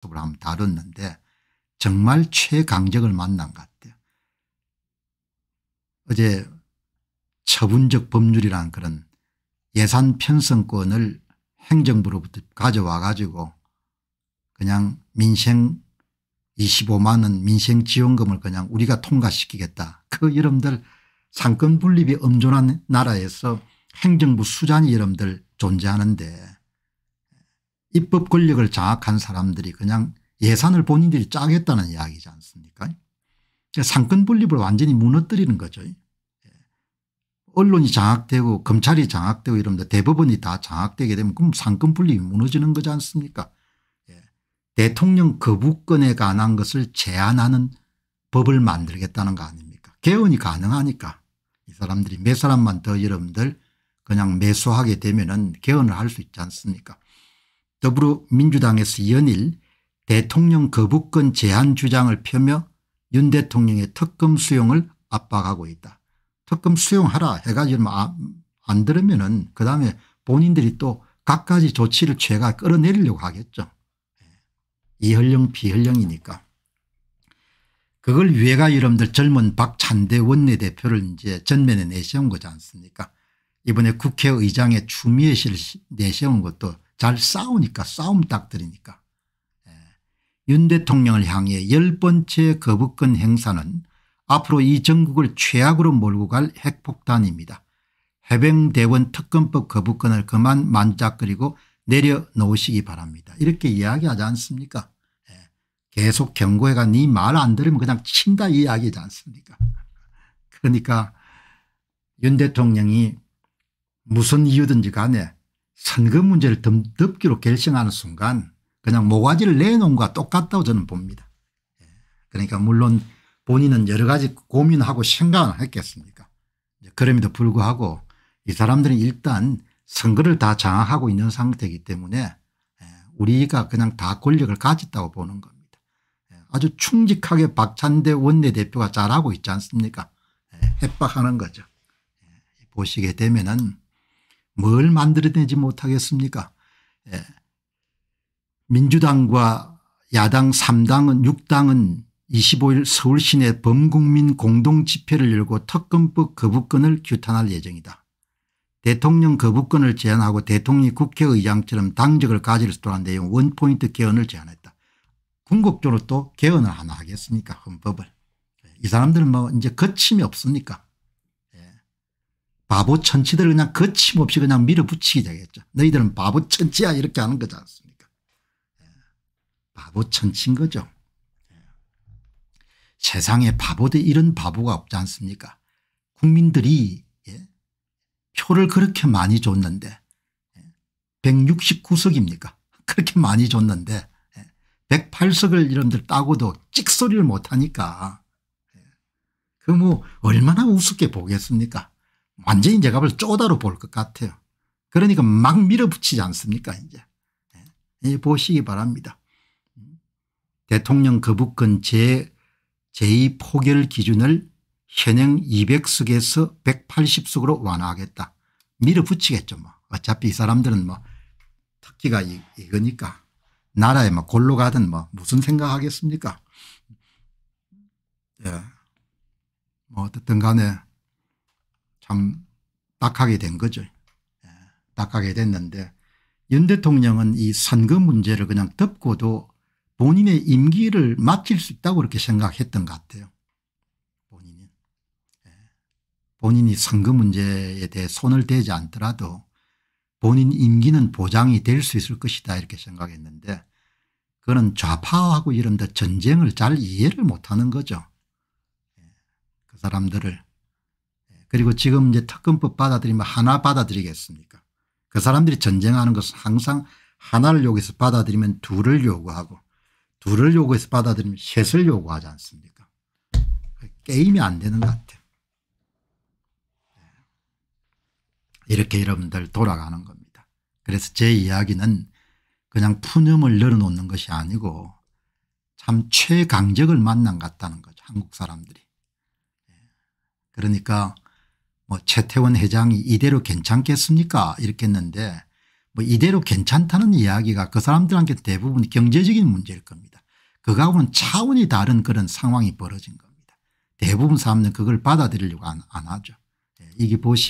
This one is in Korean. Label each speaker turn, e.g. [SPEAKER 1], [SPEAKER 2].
[SPEAKER 1] 모습을 한번 다뤘는데 정말 최강적을 만난 것 같아요. 어제 처분적 법률이라는 그런 예산 편성권을 행정부로부터 가져와 가지고 그냥 민생 25만 원 민생 지원금을 그냥 우리가 통과시키겠다. 그 여러분들 상권 분립이 엄존한 나라에서 행정부 수잔이 여러분들 존재하는데 입법 권력을 장악한 사람들이 그냥 예산을 본인들이 짜겠다는 이야기지 않습니까 그러니까 상권 분립을 완전히 무너뜨리는 거죠. 예. 언론이 장악되고 검찰이 장악되고 이러면 대법원이 다 장악되게 되면 그럼 상권 분립이 무너지는 거지 않습니까 예. 대통령 거부권에 관한 것을 제한하는 법을 만들겠다는 거 아닙니까 개헌이 가능하니까 이 사람들이 몇 사람만 더 여러분들 그냥 매수하게 되면 은 개헌을 할 수 있지 않습니까 더불어민주당에서 연일 대통령 거부권 제한 주장을 펴며 윤 대통령의 특검 수용을 압박하고 있다. 특검 수용하라 해가지고 뭐 아, 안 들으면 은그 다음에 본인들이 또 각가지 조치를 죄가 끌어내리려고 하겠죠. 예. 이현령 비현령이니까. 그걸 위해가 여러분들 젊은 박찬대 원내대표를 이제 전면에 내세운 거지 않습니까 이번에 국회의장의 추미애 씨를 내세운 것도 잘 싸우니까 싸움 딱들이니까 예. 윤 대통령을 향해 열 번째 거부권 행사는 앞으로 이 전국을 최악으로 몰고 갈 핵폭탄입니다. 해병대원 특검법 거부권을 그만 만작거리고 내려놓으시기 바랍니다. 이렇게 이야기하지 않습니까 예. 계속 경고해가 네말안 들으면 그냥 친다 이야기하지 않습니까 그러니까 윤 대통령이 무슨 이유든지 간에 선거 문제를 덮기로 결정하는 순간 그냥 모가지를 내놓은 것과 똑같다고 저는 봅니다. 예. 그러니까 물론 본인은 여러 가지 고민하고 생각을 했겠습니까 그럼에도 불구하고 이 사람들은 일단 선거를 다 장악하고 있는 상태이기 때문에 예, 우리가 그냥 다 권력을 가졌다고 보는 겁니다. 예, 아주 충직하게 박찬대 원내대표가 잘하고 있지 않습니까 협박하는 거죠. 보시게 되면 은뭘 만들어내지 못하겠습니까 예. 민주당과 야당 3당은 6당은 25일 서울 시내 범국민 공동집회를 열고 특검법 거부권을 규탄할 예정이다. 대통령 거부권을 제한하고 대통령이 국회의장처럼 당직을 가질 수 있는 내용 원포인트 개헌을 제안했다. 궁극적으로 또 개헌을 하나 하겠습니까 헌법을. 예, 이 사람들은 뭐 이제 거침이 없습니까 바보 천치들을 그냥 거침없이 그냥 밀어붙이게 되겠죠. 너희들은 바보 천치야 이렇게 하는 거지 않습니까? 예. 바보 천치인 거죠. 예. 세상에 바보대 이런 바보가 없지 않습니까? 국민들이 예? 표를 그렇게 많이 줬는데 169석입니까? 예, 그렇게 많이 줬는데 108석을 이런들 따고도 찍소리를 못하니까 그뭐 얼마나 우습게 보겠습니까? 완전히 제값을 쪼다로 볼 것 같아요. 그러니까 막 밀어붙이지 않습니까 이제. 예, 예 보시기 바랍니다. 대통령 거부권 제, 제2 포결 기준을 현행 200석에서 180석으로 완화하겠다. 밀어붙이겠죠 뭐. 어차피 이 사람들은 뭐 특기가 이, 거니까 나라에 뭐 골로 가든 뭐 무슨 생각하겠습니까. 예. 뭐 어쨌든 간에 참 음, 낙하게 된 거죠. 예, 낙하게 됐는데 윤 대통령은 이 선거 문제를 그냥 덮고도 본인의 임기를 마칠 수 있다고 그렇게 생각했던 것 같아요. 본인이. 예, 본인이 선거 문제에 대해 손을 대지 않더라도 본인 임기는 보장이 될 수 있을 것이다 이렇게 생각했는데 그는 좌파하고 이런 데 전쟁을 잘 이해를 못하는 거죠. 예, 그 사람들을 그리고 지금 이제 특검법 받아들이면 하나 받아들이겠습니까 그 사람들이 전쟁하는 것은 항상 하나를 요구서 받아들이면 둘을 요구하고 둘을 요구해서 받아들이면 셋을 요구하지 않습니까 게임이 안 되는 것 같아요. 네. 이렇게 여러분들 돌아가는 겁니다. 그래서 제 이야기는 그냥 푸념을 늘어놓는 것이 아니고 참 최강적을 만난 같다는 거죠. 한국 사람들이. 네. 그러니까 뭐 최태원 회장이 이대로 괜찮겠습니까 이렇게 했는데 뭐 이대로 괜찮다는 이야기가 그 사람들한테 대부분 경제적인 문제일 겁니다. 그거하고는 차원이 다른 그런 상황이 벌어진 겁니다. 대부분 사람들은 그걸 받아들이려고 안, 안 하죠. 예, 이게 보시 기